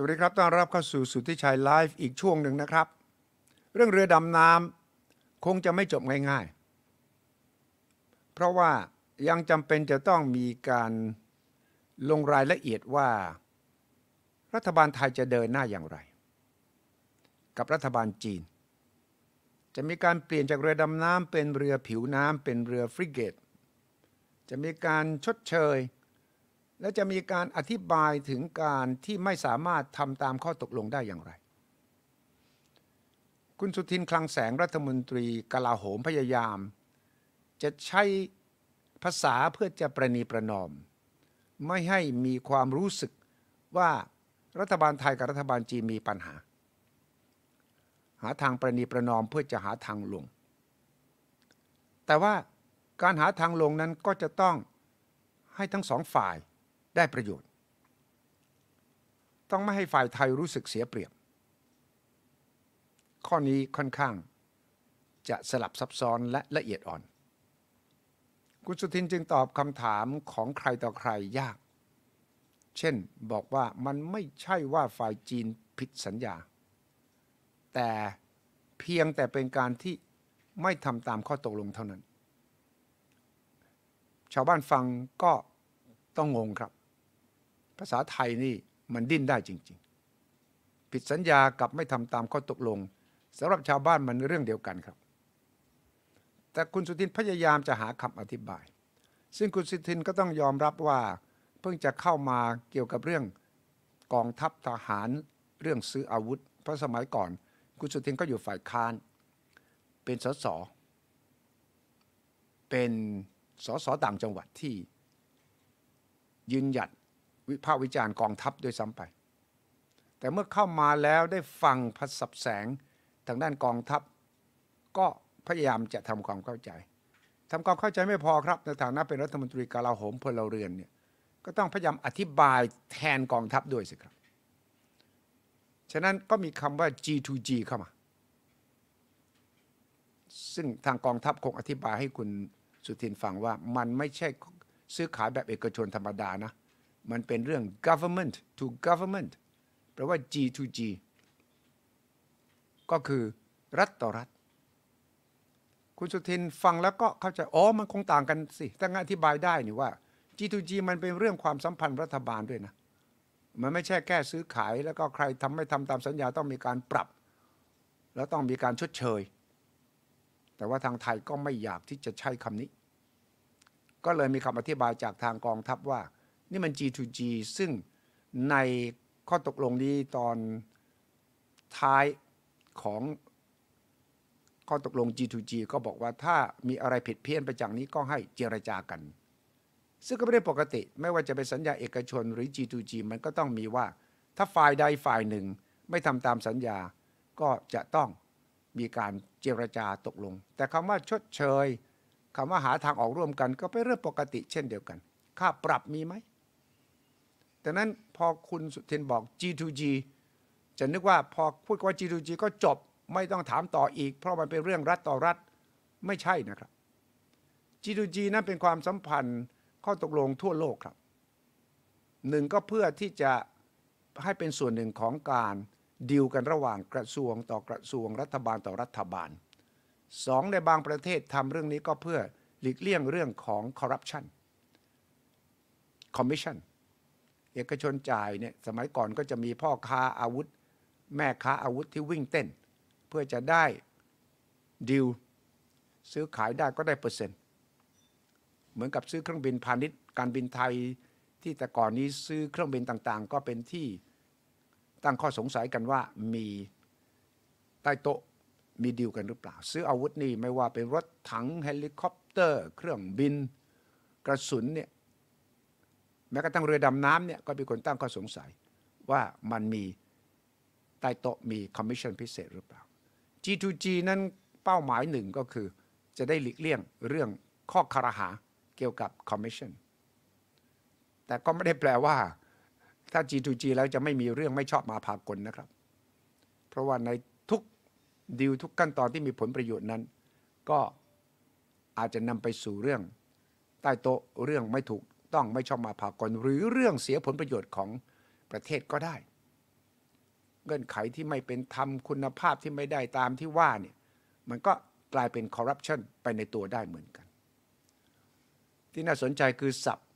สวัสดีครับต้อนรับเข้าสู่สุทธิชัยไลฟ์อีกช่วงหนึ่งนะครับ เรื่องเรือดำน้ำคงจะไม่จบง่าย ๆ เพราะว่ายังจำเป็นจะต้องมีการลงรายละเอียดว่า รัฐบาลไทยจะเดินหน้าอย่างไร กับรัฐบาลจีน จะมีการเปลี่ยนจากเรือดำน้ำเป็นเรือผิวน้ำเป็นเรือฟริเกตจะมีการชดเชยและจะมีการอธิบายถึงการที่ไม่สามารถทำตามข้อตกลงได้อย่างไร คุณสุทินคลังแสงรัฐมนตรี กลาโหมพยายาม จะใช้ภาษาเพื่อจะประนีประนอม ไม่ให้มีความรู้สึกว่ารัฐบาลไทยกับรัฐบาลจีนมีปัญหา หาทางประนีประนอมเพื่อจะหาทางลง แต่ว่าการหาทางลงนั้นก็จะต้องให้ทั้งสองฝ่ายได้ประโยชน์ ต้องไม่ให้ฝ่ายไทยรู้สึกเสียเปรียบ ข้อนี้ค่อนข้างจะสลับซับซ้อนและละเอียดอ่อนคุณสุทินจึงตอบคำถามของใครต่อใครยาก เช่นบอกว่ามันไม่ใช่ว่าฝ่ายจีนผิดสัญญา แต่เพียงแต่เป็นการที่ไม่ทำตามข้อตกลงเท่านั้น ชาวบ้านฟังก็ต้องงงครับภาษาไทยนี่มันดิ้นได้จริง ๆ ผิดสัญญากับไม่ทำตามข้อตกลง สำหรับชาวบ้านมันเรื่องเดียวกันครับ แต่คุณสุทินพยายามจะหาคำอธิบาย ซึ่งคุณสุทินก็ต้องยอมรับว่าเพิ่งจะเข้ามาเกี่ยวกับเรื่อง กองทัพทหารเรื่องซื้ออาวุธ เพราะสมัยก่อน คุณสุทินก็อยู่ฝ่ายค้าน เป็นสส เป็นสส ต่างจังหวัดที่ยืนหยัดวิพากษ์วิจารณ์กองทัพด้วยซ้ำไป แต่เมื่อเข้ามาแล้วได้ฟังพัสับแสงทางด้านกองทัพ ก็พยายามจะทำความเข้าใจ ทำความเข้าใจไม่พอครับในฐานะเป็นรัฐมนตรีกลาโหมพลเรือนเนี่ย ก็ต้องพยายามอธิบายแทนกองทัพด้วยสิครับ ฉะนั้นก็มีคำว่า G2G เข้ามา ซึ่งทางกองทัพคงอธิบายให้คุณสุทินฟังว่ามันไม่ใช่ซื้อขายแบบเอกชนธรรมดานะมันเป็นเรื่อง government to government แปลว่า G to G ก็คือรัฐต่อรัฐ คุณสุทินฟังแล้วก็เข้าใจ อ๋อ มันคงต่างกันสิถ้างั้นอธิบายได้นี่ว่า G to G มันเป็นเรื่องความสัมพันธ์รัฐบาลด้วยนะ มันไม่ใช่แค่ซื้อขาย แล้วก็ใครทำไม่ทำตามสัญญาต้องมีการปรับ แล้วต้องมีการชดเชย แต่ว่าทางไทยก็ไม่อยากที่จะใช้คำนี้ ก็เลยมีคำอธิบายจากทางกองทัพว่านี่มัน G2G ซึ่งในข้อตกลงนี้ ตอนท้ายของข้อตกลง G2G ก็บอกว่าถ้ามีอะไรผิดเพี้ยนไปจากนี้ก็ให้เจรจากัน ซึ่งก็ไม่ได้ปกติ ไม่ว่าจะเป็นสัญญาเอกชนหรือ G2G มันก็ต้องมีว่าถ้าฝ่ายใด ฝ่ายหนึ่ง ไม่ทำตามสัญญาก็จะต้องมีการเจรจาตกลง แต่คำว่าชดเชยคำว่าหาทางออกร่วมกัน ก็เป็นเรื่องปกติเช่นเดียวกัน ค่าปรับมีไหมดังนั้นพอคุณสุทินบอก G2G จะนึกว่าพอพูดว่า G2G ก็จบไม่ต้องถามต่ออีก เพราะมันเป็นเรื่องรัฐต่อรัฐไม่ใช่นะครับ G2G นั้นเป็นความสัมพันธ์ข้อตกลงทั่วโลกครับหนึ่งก็เพื่อที่จะให้เป็นส่วนหนึ่งของการดีลกันระหว่างกระทรวงต่อกระทรวงรัฐบาลต่อรัฐบาลสองในบางประเทศทำเรื่องนี้ก็เพื่อหลีกเลี่ยงเรื่องของคอร์รัปชันคอมมิชชั่นเอกชนจ่ายเนี่ยสมัยก่อนก็จะมีพ่อค้าอาวุธ แม่ค้าอาวุธที่วิ่งเต้น เพื่อจะได้ดิวซื้อขายได้ก็ได้เปอร์เซ็นต์เหมือนกับซื้อเครื่องบินพาณิชย์ การบินไทยที่แต่ก่อนนี้ซื้อเครื่องบินต่างๆ ก็เป็นที่ตั้งข้อสงสัยกันว่ามีใต้โต๊ะมีดิวกันหรือเปล่า ซื้ออาวุธนี่ไม่ว่าเป็นรถถังเฮลิคอปเตอร์ เครื่องบินกระสุนเนี่ยแม้กระทั่งเรือดำน้ำเนี่ย ก็มีคนตั้งข้อสงสัยว่ามันมีใต้โต๊ะมีคอมมิชชั่นพิเศษหรือเปล่า G2G นั้นเป้าหมายหนึ่งก็คือจะได้หลีกเลี่ยงเรื่องข้อคารหาเกี่ยวกับคอมมิชชั่นแต่ก็ไม่ได้แปลว่าถ้า G2G แล้วจะไม่มีเรื่องไม่ชอบมาพากลนะครับ เพราะว่าในทุกดีลทุกขั้นตอนที่มีผลประโยชน์นั้น ก็อาจจะนำไปสู่เรื่อง ใต้โต๊ะเรื่องไม่ถูกต้องไม่ชอบมาพากลหรือเรื่องเสียผลประโยชน์ของประเทศก็ได้ เงื่อนไขที่ไม่เป็นธรรมคุณภาพที่ไม่ได้ตามที่ว่าเนี่ยมันก็กลายเป็นคอร์รัปชันไปในตัวได้เหมือนกัน ที่น่าสนใจคือศัพท์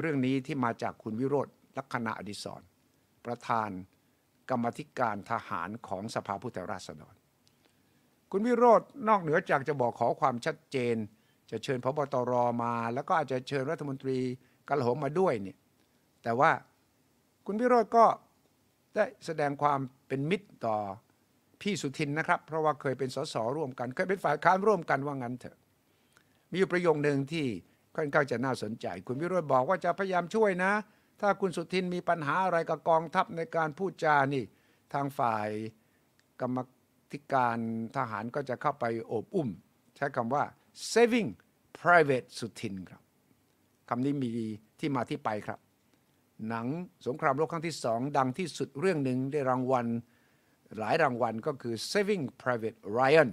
เรื่องนี้ที่มาจากคุณวิโรธลักษณะอดิศรประธานกรรมธิการทหารของสภาผู้แทนราษฎรคุณวิโรธนอกเหนือจากจะบอกขอความชัดเจนจะเชิญพบตรมา แล้วก็อาจจะเชิญรัฐมนตรีกระหมมาด้วยเนี่ยแต่ว่าคุณพิโรธก็ได้แสดงความเป็นมิตรต่อพี่สุทินนะครับเพราะว่าเคยเป็นสส ร่วมกันเคยเป็นฝ่ายค้านร่วมกันว่างั้นเถอะ มีอยู่ประโยคหนึ่งที่ค่อนข้างจะน่าสนใจ คุณพิโรธบอกว่าจะพยายามช่วยนะ ถ้าคุณสุทินมีปัญหาอะไรกับกองทัพในการพูดจานี่ทางฝ่ายกรรมธิการทหารก็จะเข้าไปโอบอุ้มใช้คำว่า saving private สุทินครับคำนี้มีที่มาที่ไปครับ หนังสงครามโลกครั้งที่สอง ดังที่สุดเรื่องหนึ่งได้รางวัล หลายรางวัลก็คือ Saving Private Ryan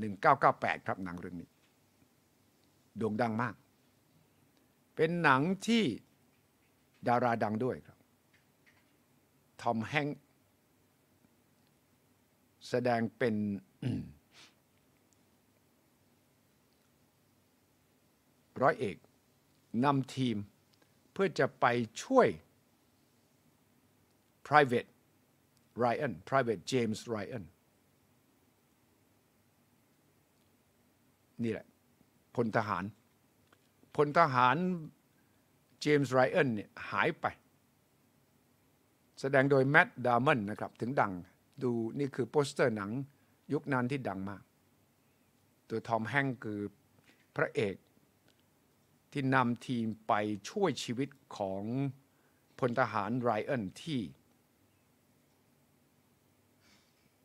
1998 ครับหนังเรื่องนี้โด่งดังมาก เป็นหนังที่ดาราดังด้วยครับทอมแฮงแสดงเป็นร้อยเอกนำทีมเพื่อจะไปช่วย private Ryan private James Ryan นี่แหละพลทหารพลทหารเจมส์ไรอันเนี่ยหายไป แสดงโดยแมตต์ดามันนะครับ ถึงดังดูนี่คือโปสเตอร์หนังยุคนั้นที่ดังมาก ตัวทอมแฮงคือพระเอกที่นำทีมไปช่วยชีวิตของพลทหารไรเอนที่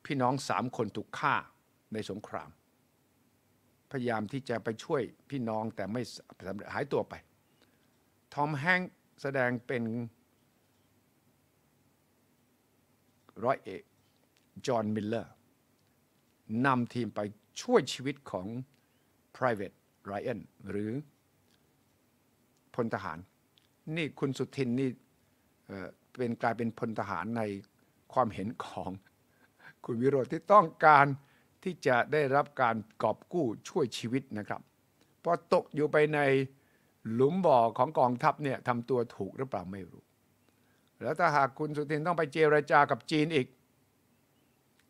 พี่น้องสามคนถูกฆ่าในสงคราม พยายามที่จะไปช่วยพี่น้องแต่ไม่สำเร็จหายตัวไป ทอมแฮงค์แสดงเป็นร้อยเอกจอห์นมิลเลอร์นำทีมไปช่วยชีวิตของ private Ryan หรือพลทหารนี่คุณสุทินนี่เป็นกลายเป็นพลทหารในความเห็นของคุณวิโรธที่ต้องการที่จะได้รับการกอบกู้ช่วยชีวิตนะครับพอตกอยู่ไปในหลุมบ่อของกองทัพเนี่ยทำตัวถูกหรือเปล่าไม่รู้ แล้วถ้าหากคุณสุทินต้องไปเจรจากับจีนอีก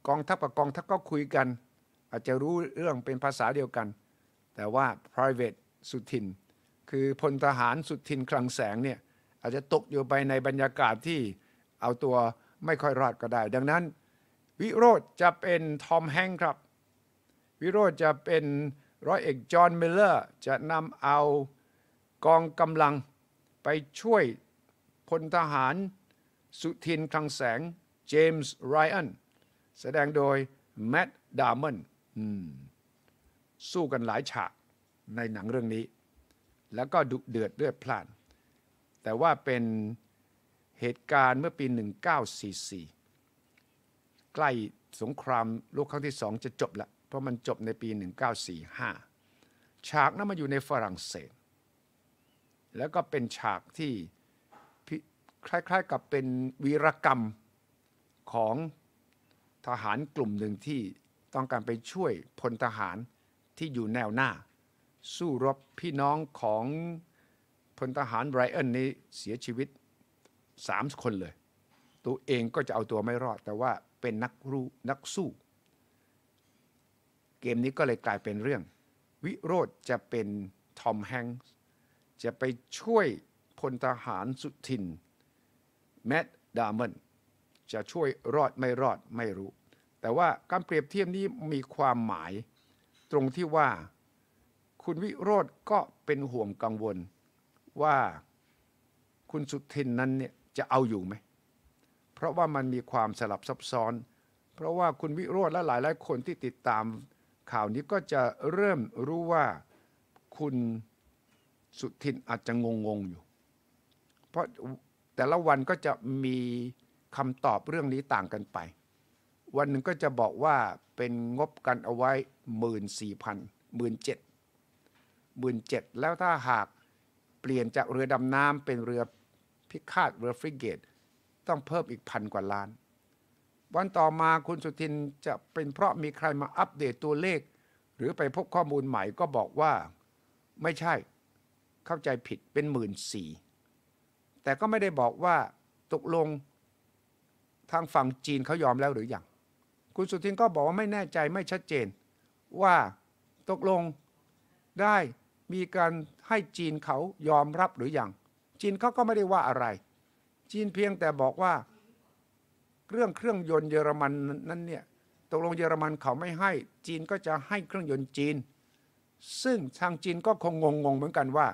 กองทัพกับกองทัพก็คุยกัน อาจจะรู้เรื่องเป็นภาษาเดียวกัน แต่ว่า private สุทินคือพลทหารสุดทินคลังแสงเนี่ยอาจจะตกอยู่ไปในบรรยากาศที่เอาตัวไม่ค่อยรอดก็ได้ ดังนั้น วิโรธจะเป็นทอมแฮงครับ วิโรธจะเป็น ร้อยเอกจอห์นมิลเลอร์จะนำเอากองกำลังไปช่วย พลทหารสุทินคลังแสงเจมส์ไรอันแสดงโดยแมตต์ดามอนสู้กันหลายฉากในหนังเรื่องนี้แล้วก็ดุเดือดเดือดพล่าน แต่ว่าเป็นเหตุการณ์เมื่อปี 1944 ใกล้สงครามโลกครั้งที่สองจะจบละ เพราะมันจบในปี 1945 ฉากนั้นมาอยู่ในฝรั่งเศส แล้วก็เป็นฉากที่คล้ายๆกับเป็นวีรกรรมของทหารกลุ่มหนึ่งที่ต้องการไปช่วยพลทหารที่อยู่แนวหน้าสู้รบพี่น้องของพลทหารไบรอันนี้เสียชีวิตสามคนเลย ตัวเองก็จะเอาตัวไม่รอด แต่ว่าเป็นนักรู้นักสู้ เกมนี้ก็เลยกลายเป็นเรื่อง วิโรธจะเป็นทอมแฮงส์จะไปช่วยพลทหารสุทินแมดดามันจะช่วยรอดไม่รอดไม่รู้ แต่ว่าการเปรียบเทียบนี้มีความหมายตรงที่ว่าคุณวิโรธก็เป็นห่วงกังวลว่าคุณสุทินนั้นเนี่ย จะเอาอยู่ไหม เพราะว่ามันมีความสลับซับซ้อน เพราะว่าคุณวิโรธและหลายหลายคนที่ติดตามข่าวนี้ก็จะเริ่มรู้ว่าคุณสุทินอาจจะงงงอยู่ เพราะแต่ละวันก็จะมีคำตอบเรื่องนี้ต่างกันไป วันหนึ่งก็จะบอกว่าเป็นงบกันเอาไว้หมื่นสี่พันหมื่นเจ็ดน7จ็ดแล้วถ้าหากเปลี่ยนจากเรือดำน้ำเป็นเรือพิฆาตเรือฟริเกตต้องเพิ่มอีกพันกว่าล้าน วันต่อมาคุณสุทินจะเป็นเพราะมีใครมาอัปเดตตัวเลข หรือไปพบข้อมูลใหม่ก็บอกว่าไม่ใช่เข้าใจผิดเป็นหมื่นสี่แต่ก็ไม่ได้บอกว่าตกลงทางฝั่งจีนเขายอมแล้วหรืออยัง คุณสุทินก็บอกว่าไม่แน่ใจไม่ชัดเจนว่าตกลงได้มีการให้จีนเขายอมรับหรืออยังจีนเขาก็ไม่ได้ว่าอะไร จีนเพียงแต่บอกว่าเรื่องเครื่องยนต์เยอรมันนั้นเนี่ยตกลงเยอรมันเขาไม่ให้จีนก็จะให้เครื่องยนต์จีน ซึ่งทางจีนก็คงงงงงเหมือนกันว่า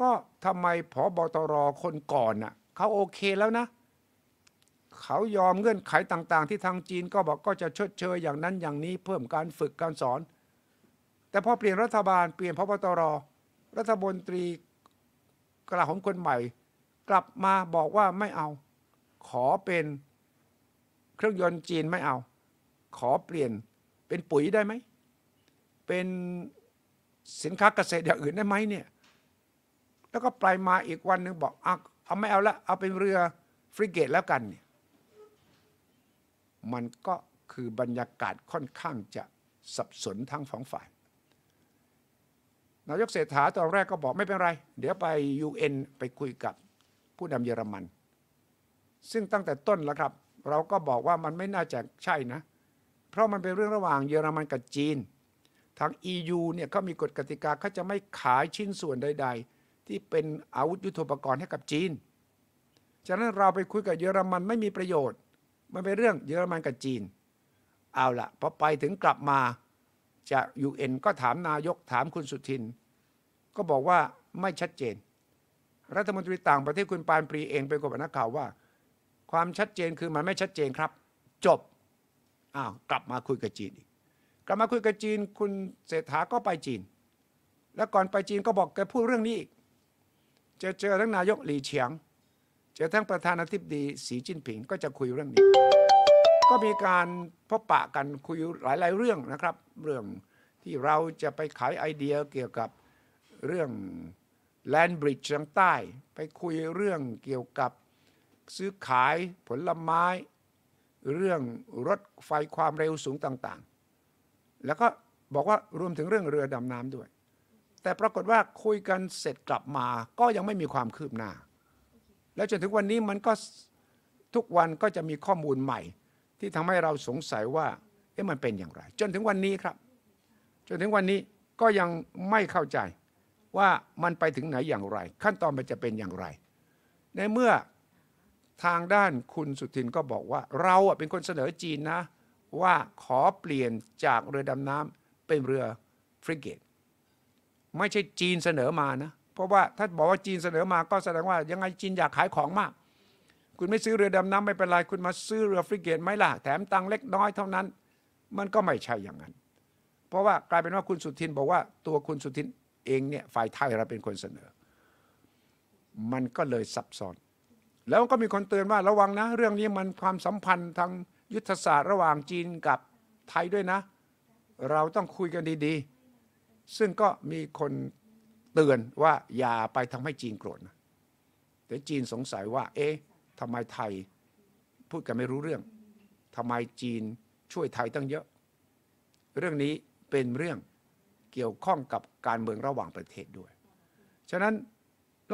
ก็ทำไมผอบอตรคนก่อนน่ะเขาโอเคแล้วนะเขายอมเงื่อนไขต่าง ๆ ที่ทางจีนก็บอกก็จะชดเชยอย่างนั้นอย่างนี้เพิ่มการฝึกการสอนแต่พอเปลี่ยนรัฐบาลเปลี่ยนพบตรรัฐมนตรีกลาโหมคนใหม่กลับมาบอกว่าไม่เอา ขอเป็นเครื่องยนต์จีนไม่เอา ขอเปลี่ยนเป็นปุ๋ยได้ไหมเป็นสินค้าเกษตรอย่างอื่นได้ไหมเนี่ยแล้วก็ปลายมาอีกวันหนึ่งบอกเอาเอาไม่เอาละเอาเป็นเรือฟริเกตแล้วกันเนี่ยมันก็คือบรรยากาศค่อนข้างจะสับสนทั้งสองฝ่ายนายกเศรษฐาตอนแรกก็บอกไม่เป็นไร เดี๋ยวไป UN ไปคุยกับผู้นำเยอรมัน ซึ่งตั้งแต่ต้นแล้วครับ เราก็บอกว่ามันไม่น่าจะใช่นะ เพราะมันเป็นเรื่องระหว่างเยอรมันกับจีนทาง EU เนี่ยเขามีกฎกติกาเขาจะไม่ขายชิ้นส่วนใด ๆ ที่เป็นอาวุธยุโทโธปกรณ์ให้กับจีนฉะนั้นเราไปคุยกับเยอรมันไม่มีประโยชน์มันเป็นเรื่องเยอรมันกับจีน เอาละพอไปถึงกลับมาจาก UN ก็ถามนายกถามคุณสุทินก็บอกว่าไม่ชัดเจน รัฐมนตรีต่างประเทศคุณปานปรีเองไปกับนักข่าวว่า ความชัดเจนคือมันไม่ชัดเจนครับ จบอ้าวกลับมาคุยกับจีนอีกกลับมาคุยกับจีนคุณเศรษฐาก็ไปจีน แล้วก่อนไปจีนก็บอกแกพูดเรื่องนี้อีกจะเจอทั้งนายกหลีเฉียงจะทั้งประธานาธิบดีสีจิ้นผิง ก็จะคุยเรื่องนี้ ก็มีการพบปะกันคุยหลาย ๆเรื่องนะครับ เรื่องที่เราจะไปขายไอเดียเกี่ยวกับเรื่องแลนบริดจ์ทางใต้ไปคุยเรื่องเกี่ยวกับซื้อขายผลไม้ เรื่องรถไฟความเร็วสูงต่างๆ แล้วก็บอกว่ารวมถึงเรื่องเรือดำน้ำด้วย แต่ปรากฏว่าคุยกันเสร็จกลับมาก็ยังไม่มีความคืบหน้า แล้วจนถึงวันนี้มันก็ทุกวันก็จะมีข้อมูลใหม่ ที่ทำให้เราสงสัยว่า เอ๊ะมันเป็นอย่างไร จนถึงวันนี้ครับ จนถึงวันนี้ก็ยังไม่เข้าใจว่ามันไปถึงไหนอย่างไร ขั้นตอนมันจะเป็นอย่างไร ในเมื่อทางด้านคุณสุทินก็บอกว่าเราเป็นคนเสนอจีนนะ ว่าขอเปลี่ยนจากเรือดำน้ำเป็นเรือฟริเกต ไม่ใช่จีนเสนอมานะเพราะว่าถ้าบอกว่าจีนเสนอมาก็แสดงว่ายังไงจีนอยากขายของมาก คุณไม่ซื้อเรือดำน้ำไม่เป็นไรคุณมาซื้อเรือฟริเกตไหมล่ะแถมตังเล็กน้อยเท่านั้น มันก็ไม่ใช่อย่างนั้น เพราะว่ากลายเป็นว่าคุณสุทินบอกว่าตัวคุณสุทินเองเนี่ยฝ่ายไทยเราเป็นคนเสนอ มันก็เลยซับซ้อน แล้วก็มีคนเตือนว่าระวังนะ เรื่องนี้มันความสัมพันธ์ทางยุทธศาสตร์ระหว่างจีนกับไทยด้วยนะ เราต้องคุยกันดี ๆ ซึ่งก็มีคนเตือนว่าอย่าไปทำให้จีนโกรธนะแต่จีนสงสัยว่า เอ๊ะทำไมไทย พูดกันไม่รู้เรื่องทำไมจีนช่วยไทยตั้งเยอะ เรื่องนี้เป็นเรื่องเกี่ยวข้องกับการเมืองระหว่างประเทศด้วย ฉะนั้น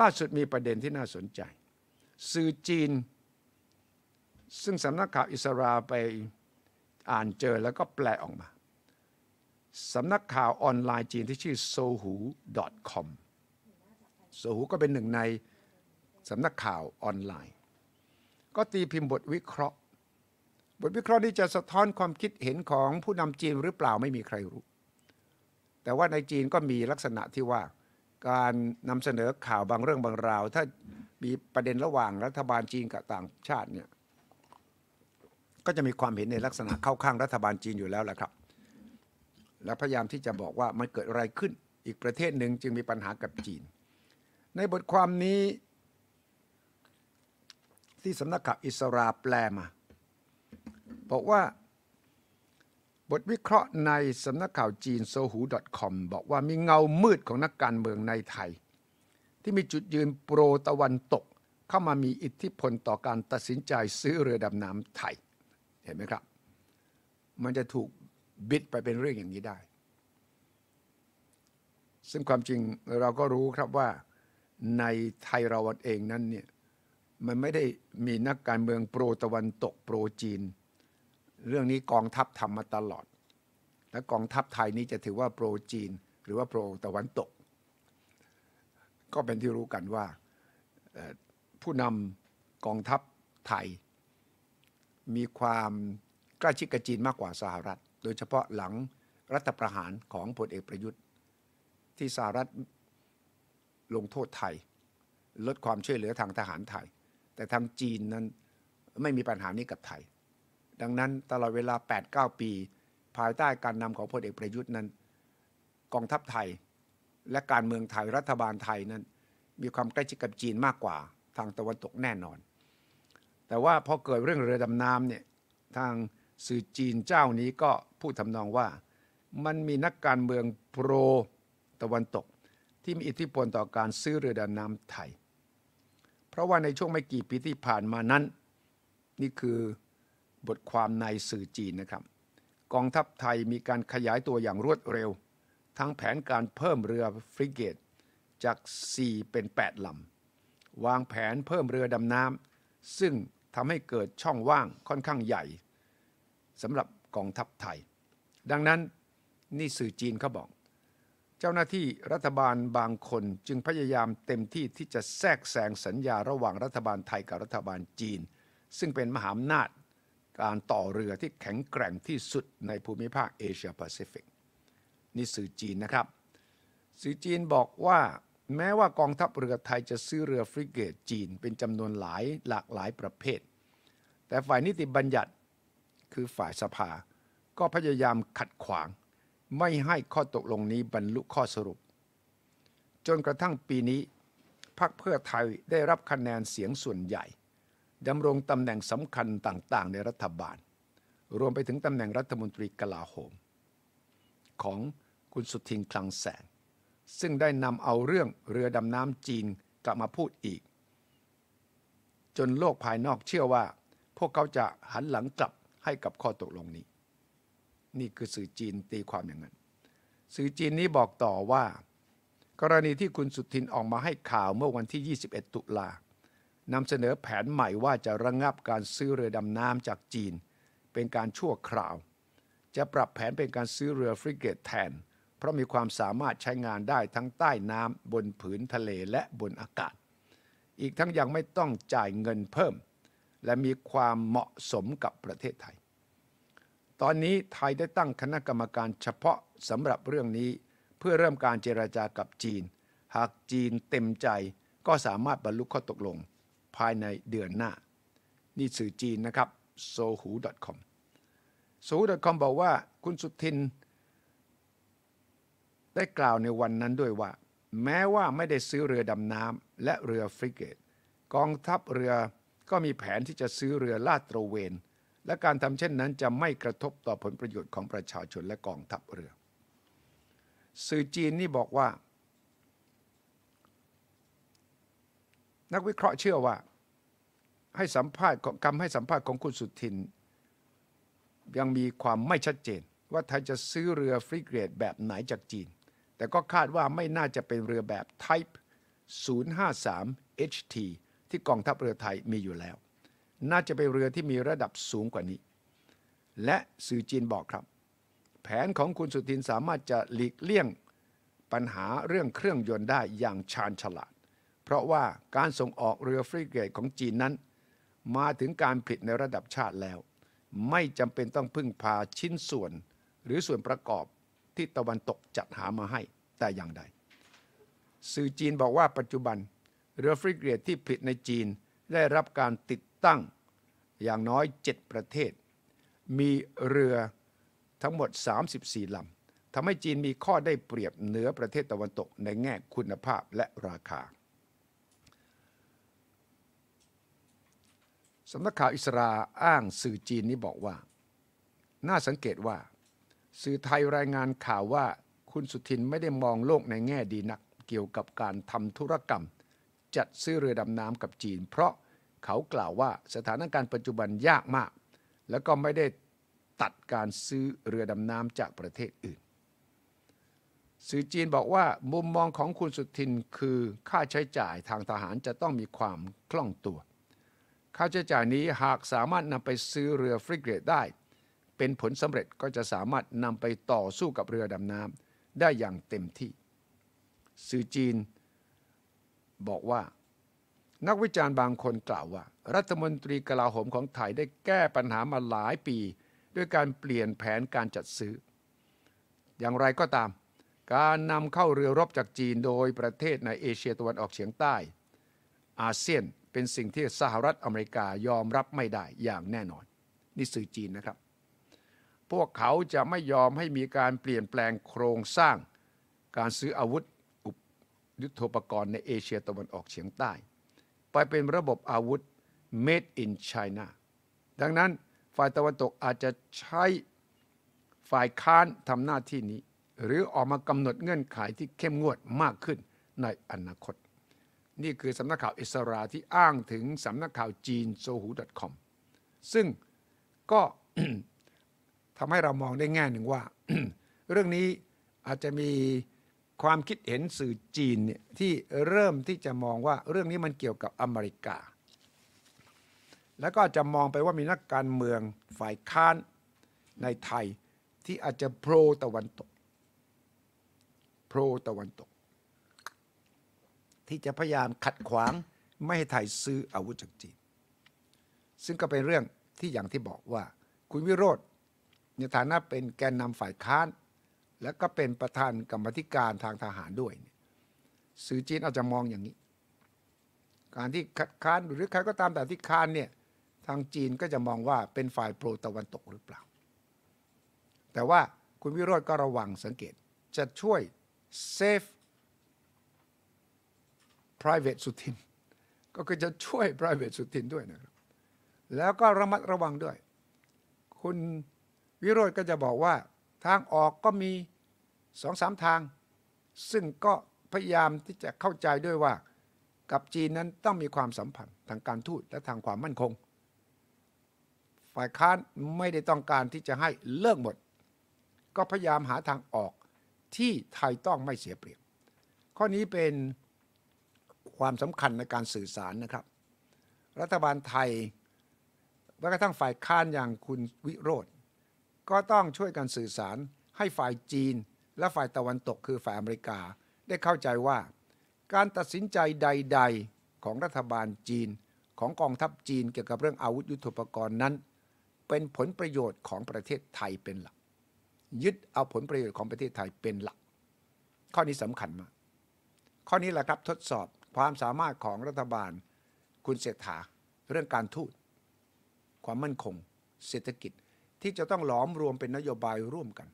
ล่าสุดมีประเด็นที่น่าสนใจ สื่อจีน ซึ่งสำนักข่าวอิสราไปอ่านเจอแล้วก็แปลออกมาสำนักข่าวออนไลน์จีนที่ชื่อ sohu.com sohu ก็เป็นหนึ่งในสำนักข่าวออนไลน์ ก็ตีพิมพ์บทวิเคราะห์ บทวิเคราะห์นี้จะสะท้อนความคิดเห็นของผู้นำจีนหรือเปล่าไม่มีใครรู้แต่ว่าในจีนก็มีลักษณะที่ว่าการนำเสนอข่าวบางเรื่องบางราว ถ้ามีประเด็นระหว่างรัฐบาลจีนกับต่างชาติเนี่ยก็จะมีความเห็นในลักษณะเข้าข้างรัฐบาลจีนอยู่แล้วแหละครับ และพยายามที่จะบอกว่ามันเกิดอะไรขึ้น อีกประเทศหนึ่งจึงมีปัญหากับจีน ในบทความนี้ที่สำนักข่าวอิสราแปลมาบอกว่าบทวิเคราะห์ในสำนักข่าวจีนูดอท c o m บอกว่ามีเงามืดของนักการเมืองในไทย ที่มีจุดยืนโปรตะวันตกเข้ามามีอิทธิพลต่อการตัดสินใจซื้อเรือดำน้ำไทย เห็นไหมครับ มันจะถูกบิดไปเป็นเรื่องอย่างนี้ได้ ซึ่งความจริงเราก็รู้ครับว่าในไทยเราเองนั้นเนี่ยมันไม่ได้มีนักการเมืองโปรตะวันตกโปรจีนเรื่องนี้กองทัพทำมาตลอด และกองทัพไทยนี้จะถือว่าโปรจีนหรือว่าโปรตะวันตก ก็เป็นที่รู้กันว่าผู้นำกองทัพไทย มีความกล้ชิดกับจีนมากกว่าสหรัฐ โดยเฉพาะหลังรัฐประหารของพลเอกประยุทธ์ที่สหรัฐลงโทษไทย ลดความช่วยเหลือทางทหารไทย แต่ทางจีนนั้นไม่มีปัญหานี้กับไทยดังนั้นตลอดเวลา 8-9 ปี ภายใต้การนำของพลเอกประยุทธ์นั้น กองทัพไทยและการเมืองไทย รัฐบาลไทยนั้น มีความใกล้ชิดกับจีนมากกว่า ทางตะวันตกแน่นอน แต่ว่าพอเกิดเรื่องเรือดำน้ำเนี่ยทางสื่อจีนเจ้านี้ก็พูดทำนองว่า มันมีนักการเมืองโปรตะวันตกที่มีอิทธิพลต่อการซื้อเรือดำน้ำไทย เพราะว่าในช่วงไม่กี่ปีที่ผ่านมานั้น นี่คือบทความในสื่อจีนนะครับ กองทัพไทยมีการขยายตัวอย่างรวดเร็ว ทั้งแผนการเพิ่มเรือฟริเกต จาก 4 เป็น 8 ลำ วางแผนเพิ่มเรือดำน้ำซึ่งทำให้เกิดช่องว่างค่อนข้างใหญ่สำหรับกองทัพไทย ดังนั้นนี่สื่อจีนเขาบอก เจ้าหน้าที่รัฐบาลบางคนจึงพยายามเต็มที่ที่จะแทรกแซงสัญญาระหว่างรัฐบาลไทยกับรัฐบาลจีน ซึ่งเป็นมหาอำนาจการต่อเรือที่แข็งแกร่งที่สุดในภูมิภาคเอเชียแปซิฟิกนี่สื่อจีนนะครับ สื่อจีนบอกว่าแม้ว่ากองทัพเรือไทยจะซื้อเรือฟริเกตจีน เป็นจำนวนหลายหลากหลายประเภท แต่ฝ่ายนิติบัญญัติคือฝ่ายสภา ก็พยายามขัดขวาง ไม่ให้ข้อตกลงนี้บรรลุข้อสรุป จนกระทั่งปีนี้พรรคเพื่อไทยได้รับคะแนนเสียงส่วนใหญ่ดำรงตำแหน่งสำคัญต่างๆ ในรัฐบาล รวมไปถึงตำแหน่งรัฐมนตรีกลาโหม ของคุณสุทินคลังแสง ซึ่งได้นำเอาเรื่องเรือดำน้ำจีน กลับมาพูดอีก จนโลกภายนอกเชื่อว่า พวกเขาจะหันหลังกลับให้กับข้อตกลงนี้ นี่คือสื่อจีนตีความอย่างนั้น สื่อจีนนี้บอกต่อว่า กรณีที่คุณสุทินออกมาให้ข่าวเมื่อวันที่ 21 ตุลาคมนำเสนอแผนใหม่ว่าจะระงงับการซื้อเรือดำน้ำจากจีนเป็นการชั่วคราว จะปรับแผนเป็นการซื้อเรือฟริเกตแทนเพราะมีความสามารถใช้งานได้ทั้งใต้น้ำบนผืนทะเลและบนอากาศ อีกทั้งยังไม่ต้องจ่ายเงินเพิ่ม และมีความเหมาะสมกับประเทศไทย ตอนนี้ไทยได้ตั้งคณะกรรมการเฉพาะสำหรับเรื่องนี้เพื่อเริ่มการเจราจากับจีน หากจีนเต็มใจก็สามารถบรรลุข้อตกลงภายในเดือนหน้า นี่สื่อจีนนะครับ sohu.com sohu.com บอกว่าคุณสุทินได้กล่าวในวันนั้นด้วยว่า แม้ว่าไม่ได้ซื้อเรือดำน้ำและเรือฟริเกต กองทัพเรือก็มีแผนที่จะซื้อเรือลาดตระเวน และการทำเช่นนั้นจะไม่กระทบต่อผลประโยชน์ของประชาชนและกองทัพเรือ สื่อจีนนี่บอกว่านักวิเคราะห์เชื่อว่า ให้สัมภาษณ์ของกรรมให้สัมภาษณ์ของคุณสุทิน ยังมีความไม่ชัดเจน ว่าไทยจะซื้อเรือฟริเกตแบบไหนจากจีน แต่ก็คาดว่าไม่น่าจะเป็นเรือแบบ Type 053 HT ที่กองทัพเรือไทยมีอยู่แล้ว น่าจะเป็นเรือที่มีระดับสูงกว่านี้ และสื่อจีนบอกครับ แผนของคุณสุทินสามารถจะหลีกเลี่ยงปัญหาเรื่องเครื่องยนต์ได้อย่างชาญฉลาดเพราะว่าการส่งออกเรือฟริเกตของจีนนั้น มาถึงการผลิตในระดับชาติแล้ว ไม่จำเป็นต้องพึ่งพาชิ้นส่วน หรือส่วนประกอบที่ตะวันตกจัดหามาให้แต่อย่างใดสื่อจีนบอกว่าปัจจุบัน เรือฟริเกตที่ผลิตในจีนได้รับการติดตั้งอย่างน้อย 7 ประเทศ มีเรือทั้งหมด 34ลำทำให้จีนมีข้อได้เปรียบเหนือประเทศตะวันตกในแง่คุณภาพและราคาสำนักข่าวอิสราอ้างสื่อจีนนี้บอกว่า น่าสังเกตว่า สื่อไทยรายงานข่าวว่าคุณสุทินไม่ได้มองโลกในแง่ดีนัก เกี่ยวกับการทำธุรกรรม จัดซื้อเรือดำน้ำกับจีน เพราะเขากล่าวว่าสถานการณ์ปัจจุบันยากมาก แล้วก็ไม่ได้ตัดการซื้อเรือดำน้ำจากประเทศอื่น สื่อจีนบอกว่า มุมมองของคุณสุทินคือค่าใช้จ่ายทางทหารจะต้องมีความคล่องตัวค่าใช้จ่ายนี้หากสามารถนำไปซื้อเรือฟริเกตได้ เป็นผลสำเร็จก็จะสามารถนำไปต่อสู้กับเรือดำน้ำได้อย่างเต็มที่สื่อจีนบอกว่า นักวิจารณ์บางคนกล่าวว่า รัฐมนตรีกลาโหมของไทยได้แก้ปัญหามาหลายปี ด้วยการเปลี่ยนแผนการจัดซื้อ อย่างไรก็ตาม การนำเข้าเรือรบจากจีนโดยประเทศในเอเชียตะวันออกเฉียงใต้ อาเซียนเป็นสิ่งที่สหรัฐอเมริกายอมรับไม่ได้อย่างแน่นอน นี่สื่อจีนนะครับ พวกเขาจะไม่ยอมให้มีการเปลี่ยนแปลงโครงสร้าง การซื้ออาวุธยุทโธปกรณ์ในเอเชียตะวันออกเฉียงใต้ ไปเป็นระบบอาวุธ made in China ดังนั้นฝ่ายตะวันตกอาจจะใช้ฝ่ายค้านทำหน้าที่นี้ หรือออกมากำหนดเงื่อนไขที่เข้มงวดมากขึ้นในอนาคตนี่คือสำนักข่าวอิสราที่อ้างถึงสำนักข่าวจีนโซฮูดอทคอมซึ่งก็ทำให้เรามองได้แง่หนึ่งว่า เรื่องนี้อาจจะมีความคิดเห็นสื่อจีนเนี่ยที่เริ่มที่จะมองว่าเรื่องนี้มันเกี่ยวกับอเมริกา แล้วก็จะมองไปว่ามีนักการเมืองฝ่ายค้านในไทยที่อาจจะโปรตะวันตกโปรตะวันตกที่จะพยายามขัดขวางไม่ให้ไทยซื้ออาวุธจากจีน ซึ่งก็เป็นเรื่องที่อย่างที่บอกว่า คุณวิโรธในฐานะเป็นแกนนำฝ่ายค้าน และก็เป็นประธานกรรมธิการทางทหารด้วยสื่อจีนอาจจะมองอย่างนี้ การที่คัดค้านหรือใครก็ตามแต่ที่ค้านเนี่ยทางจีนก็จะมองว่าเป็นฝ่ายโปรตะวันตกหรือเปล่า แต่ว่าคุณวิโรธก็ระวังสังเกตจะช่วยเซฟ private สุทินก็คือจะช่วย private สุทินด้วยนะครับ แล้วก็ระมัดระวังด้วย คุณวิโรธก็จะบอกว่าทางออกก็มีสองสามทาง ซึ่งก็พยายามที่จะเข้าใจด้วยว่า กับจีนนั้นต้องมีความสัมพันธ์ทางการทูตและทางความมั่นคง ฝ่ายค้านไม่ได้ต้องการที่จะให้เลิกหมด ก็พยายามหาทางออกที่ไทยต้องไม่เสียเปรียบ ข้อนี้เป็นความสำคัญในการสื่อสารนะครับ รัฐบาลไทยแม้กระทั่งฝ่ายค้านอย่างคุณวิโรธก็ต้องช่วยกันสื่อสารให้ฝ่ายจีน และฝ่ายตะวันตกคือฝ่ายอเมริกา ได้เข้าใจว่าการตัดสินใจใดๆของรัฐบาลจีนของกองทัพจีน เกี่ยวกับเรื่องอาวุธยุทโธปกรณ์นั้น เป็นผลประโยชน์ของประเทศไทยเป็นหลัก ยึดเอาผลประโยชน์ของประเทศไทยเป็นหลัก ข้อนี้สำคัญมากข้อนี้แหละครับทดสอบความสามารถของรัฐบาลคุณเศรษฐา เรื่องการทูตความมั่นคงเศรษฐกิจที่จะต้องหลอมรวมเป็นนโยบายร่วมกัน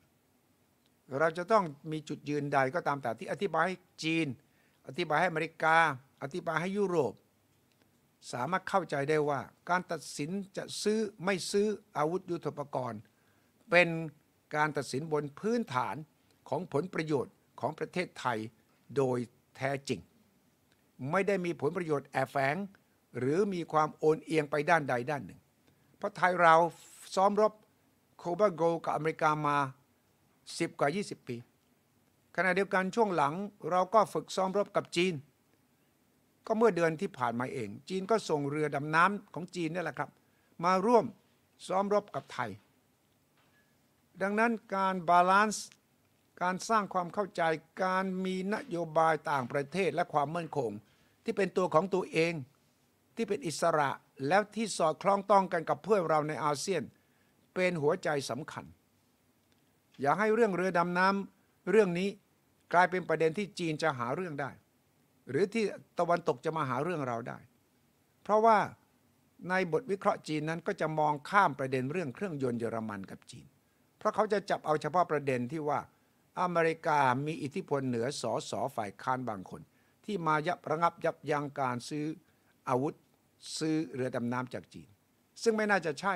เราจะต้องมีจุดยืนใดก็ตามแต่ที่อธิบายให้จีน อธิบายให้อเมริกา อธิบายให้ยุโรป สามารถเข้าใจได้ว่า การตัดสินจะซื้อไม่ซื้ออาวุธยุทโธปกรณ์ เป็นการตัดสินบนพื้นฐานของผลประโยชน์ของประเทศไทยโดยแท้จริงไม่ได้มีผลประโยชน์แอบแฝงหรือมีความโอนเอียงไปด้านใดด้านหนึ่ง เพราะไทยเราซ้อมรบโคบาโกกับอเมริกามา 10 กว่า 20 ปี ขณะเดียวกันช่วงหลังเราก็ฝึกซ้อมรบกับจีน ก็เมื่อเดือนที่ผ่านมาเอง จีนก็ส่งเรือดำน้ำของจีนนี่แหละครับ มาร่วมซ้อมรบกับไทย ดังนั้นการบาลานซ์การสร้างความเข้าใจการมีนโยบายต่างประเทศและความมั่นคง ที่เป็นตัวของตัวเองที่เป็นอิสระแล้วที่สอดคล้องต้องกันกับเพื่อนเราในอาเซียน เป็นหัวใจสำคัญ อย่าให้เรื่องเรือดำน้ำเรื่องนี้กลายเป็นประเด็นที่จีนจะหาเรื่องได้ หรือที่ตะวันตกจะมาหาเรื่องเราได้ เพราะว่าในบทวิเคราะห์จีนนั้นก็จะมองข้ามประเด็นเรื่องเครื่องยนต์เยอรมันกับจีน เพราะเขาจะจับเอาเฉพาะประเด็นที่ว่าอเมริกามีอิทธิพลเหนือสอสอฝ่ายค้านบางคน ที่มายับระงับยับยั้งการซื้ออาวุธซื้อเรือดำน้ำจากจีน ซึ่งไม่น่าจะใช่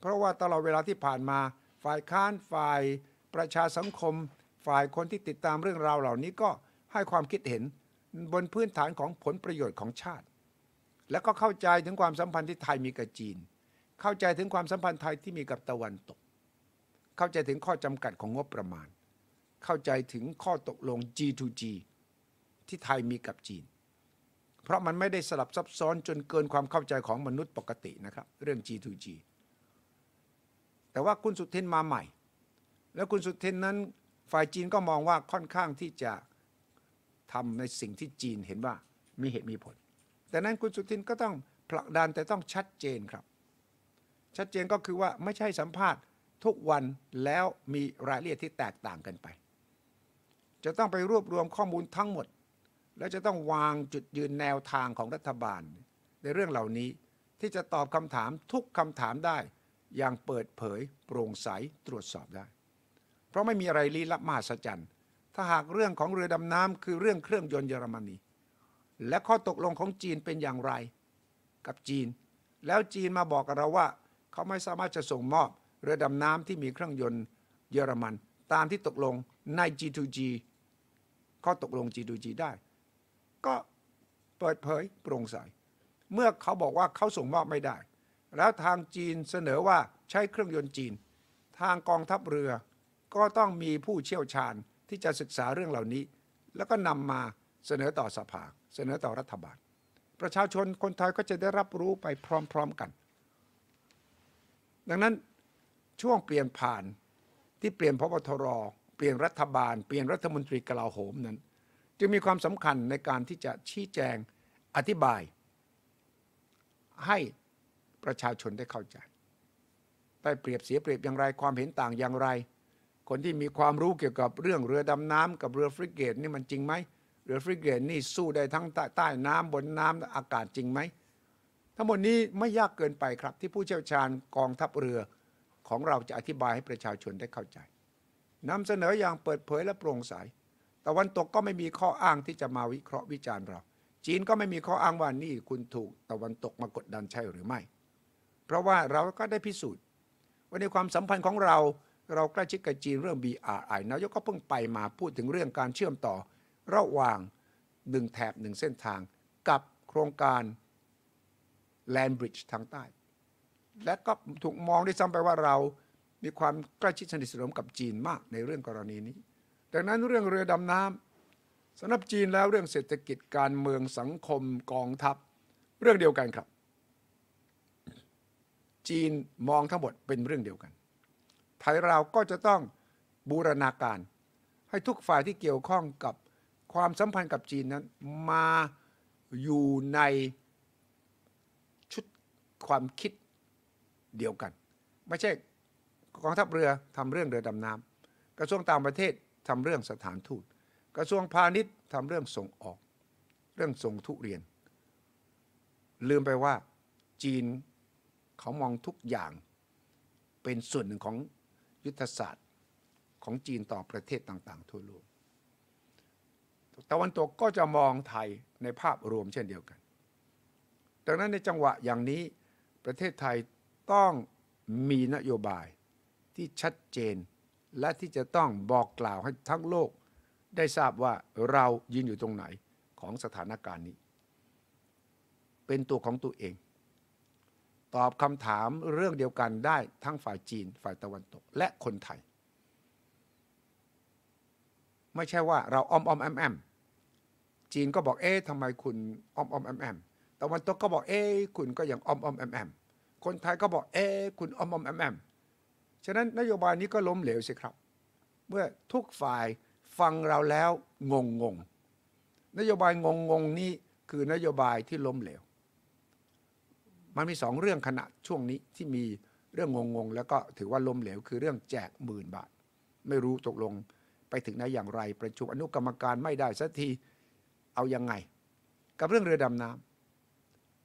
เพราะว่าตลอดเวลาที่ผ่านมาฝ่ายค้านฝ่ายประชาสังคม ฝ่ายคนที่ติดตามเรื่องราวเหล่านี้ก็ให้ความคิดเห็นบนพื้นฐานของผลประโยชน์ของชาติ และก็เข้าใจถึงความสัมพันธ์ที่ไทยมีกับจีน เข้าใจถึงความสัมพันธ์ไทยที่มีกับตะวันตก เข้าใจถึงข้อจำกัดของงบประมาณเข้าใจถึงข้อตกลง G2G ที่ไทยมีกับจีน เพราะมันไม่ได้สลับซับซ้อนจนเกินความเข้าใจของมนุษย์ปกตินะครับ เรื่อง G2G แต่ว่าคุณสุทินมาใหม่ และคุณสุทินนั้นฝ่ายจีนก็มองว่าค่อนข้างที่จะทำในสิ่งที่จีนเห็นว่ามีเหตุมีผล แต่นั้นคุณสุทินก็ต้องผลักดันแต่ต้องชัดเจนครับ ชัดเจนก็คือว่าไม่ใช่สัมภาษณ์ทุกวันแล้วมีรายละเอียดที่แตกต่างกันไปจะต้องไปรวบรวมข้อมูลทั้งหมด และจะต้องวางจุดยืนแนวทางของรัฐบาล ในเรื่องเหล่านี้ที่จะตอบคำถามทุกคำถามได้ อย่างเปิดเผยโปร่งใสตรวจสอบได้ เพราะไม่มีอะไรลี้ลับมหัศจรรย์ถ้าหากเรื่องของเรือดำน้ำคือเรื่องเครื่องยนต์เยอรมนีและข้อตกลงของจีนเป็นอย่างไร กับจีน แล้วจีนมาบอกกับเราว่าเขาไม่สามารถจะส่งมอบเรือดำน้ำที่มีเครื่องยนต์เยอรมันตามที่ตกลงใน G2G ข้อตกลง G2G ได้ ก็เปิดเผยโปร่งใสเมื่อเขาบอกว่าเขาส่งมอบไม่ได้ แล้วทางจีนเสนอว่าใช้เครื่องยนต์จีน ทางกองทัพเรือ ก็ต้องมีผู้เชี่ยวชาญที่จะศึกษาเรื่องเหล่านี้ แล้วก็นำมาเสนอต่อสภาเสนอต่อรัฐบาลประชาชนคนไทยก็จะได้รับรู้ไปพร้อมๆกัน ดังนั้นช่วงเปลี่ยนผ่านที่เปลี่ยนพบทรเปลี่ยนรัฐบาลเปลี่ยนรัฐมนตรีกลาโหมนั้นจึงมีความสำคัญในการที่จะชี้แจงอธิบาย ให้ประชาชนได้เข้าใจไปเปรียบเสียเปรียบอย่างไรความเห็นต่างอย่างไร คนที่มีความรู้เกี่ยวกับ เรื่องเรือดำน้ำกับเรือฟริเกตนี่มันจริงไหมเรือฟริเกตนี่สู้ได้ทั้งใต้ใตน้ำบนน้ำอากาศจริงไหมทั้งหมดนี้ไม่ยากเกินไปครับ ที่ผู้เชี่ยวชาญกองทัพเรือของเราจะอธิบายให้ประชาชนได้เข้าใจนำเสนออย่างเปิดเผยและโปร่งใส ตะวันตกก็ไม่มีข้ออ้างที่จะมาวิเคราะห์วิจารณ์เรา จีนก็ไม่มีข้ออ้างว่านี่คุณถูกตะวันตกมากดดันใช่หรือไม่ เพราะว่าเราก็ได้พิสูจน์ว่าในความสัมพันธ์ของเรา เราใกล้ชิดกับจีนเรื่อง BRI นายกก็เพิ่งไปมาพูดถึงเรื่องการเชื่อมต่อระหว่างหนึ่งแถบหนึ่งเส้นทางกับโครงการแลนบริดจ์ทางใต้และก็ถูกมองได้ซ้ำไปว่าเรามีความใกล้ชิดสนิทสนมกับจีนมากในเรื่องกรณีนี้ ดังนั้นเรื่องเรือดำน้ำสำหรับจีนแล้วเรื่องเศรษฐกิจการเมืองสังคมกองทัพเรื่องเดียวกันครับ จีนมองทั้งหมดเป็นเรื่องเดียวกัน ไทยเราก็จะต้องบูรณาการ ให้ทุกฝ่ายที่เกี่ยวข้องกับความสัมพันธ์กับจีนนั้น มาอยู่ในชุดความคิดเดียวกันไม่ใช่กองทัพเรือทำเรื่องเรือดำน้ำ กระทรวงต่างประเทศทำเรื่องสถานทูตกระทรวงพาณิชย์ทำเรื่องส่งออกเรื่องส่งทุเรียน ลืมไปว่าจีนเขามองทุกอย่างเป็นส่วนหนึ่งของยุทธศาสตร์ของจีนต่อประเทศต่างๆ ทั่วโลกตะวันตกก็จะมองไทยในภาพรวมเช่นเดียวกัน ดังนั้นในจังหวะอย่างนี้ประเทศไทยต้องมีนโยบายที่ชัดเจนและที่จะต้องบอกกล่าวให้ทั้งโลกได้ทราบว่าเรายืนอยู่ตรงไหนของสถานการณ์นี้ เป็นตัวของตัวเอง ตอบคำถามเรื่องเดียวกันได้ทั้งฝ่ายจีน ฝ่ายตะวันตกและคนไทย ไม่ใช่ว่าเราอ้อมอ้อมแอมแอมจีนก็บอกเอ๊ะทำไมคุณอ้อมอ้อมแอมแอมตะวันตกก็บอกเอ๊ะคุณก็ยังอ้อมอ้อมแอมแอมคนไทยก็บอกเอ๊คุณอมอมแอมแอมฉะนั้นนโยบายนี้ก็ล้มเหลวสิครับ เมื่อทุกฝ่ายฟังเราแล้วงงงงนโยบายงงงงนี้คือนโยบายที่ล้มเหลว มันมีสองเรื่องขณะช่วงนี้ที่มีเรื่องงงงงแล้วก็ถือว่าล้มเหลว คือเรื่องแจกหมื่นบาท ไม่รู้ตกลงไปถึงไหนอย่างไร ประชุมอนุกรรมการไม่ได้สักที เอายังไง กับเรื่องเรือดำน้ำ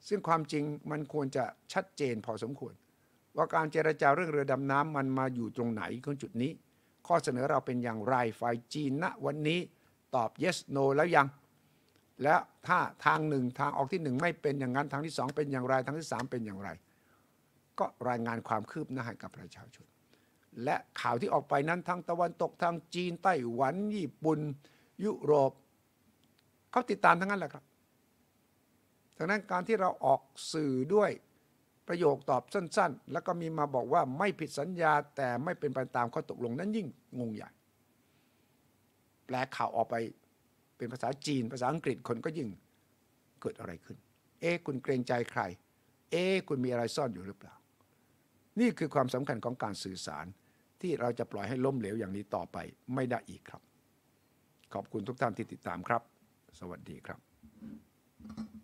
ซึ่งความจริงมันควรจะชัดเจนพอสมควร ว่าการเจรจาเรื่องเรือดำน้ำมันมาอยู่ตรงไหนของจุดนี้ ข้อเสนอเราเป็นอย่างไรฝ่ายจีนณวันนี้ตอบ yes no แล้วยัง แล้วถ้าทางหนึ่ง ทางออกที่หนึ่งไม่เป็นอย่างนั้นทางที่สองเป็นอย่างไร ทางที่สามเป็นอย่างไร ก็รายงานความคืบ หน้าให้กับประชาชนและข่าวที่ออกไปนั้นทางตะวันตกทางจีนไต้หวัน ญี่ปุ่นยุโรปเขาติดตามทั้งนั้นแหละครับดังนั้นการที่เราออกสื่อด้วยประโยคตอบสั้น ๆ แล้วก็มีมาบอกว่าไม่ผิดสัญญาแต่ไม่เป็นไปตามข้อตกลงนั้นยิ่งงงใหญ่แปลข่าวออกไปเป็นภาษาจีนภาษาอังกฤษคนก็ยิ่งเกิดอะไรขึ้นเอ๊คุณเกรงใจใครเอ๊คุณมีอะไรซ่อนอยู่หรือเปล่า นี่คือความสำคัญของการสื่อสารที่เราจะปล่อยให้ล้มเหลวอย่างนี้ต่อไปไม่ได้อีกครับ ขอบคุณทุกท่านที่ติดตามครับ สวัสดีครับ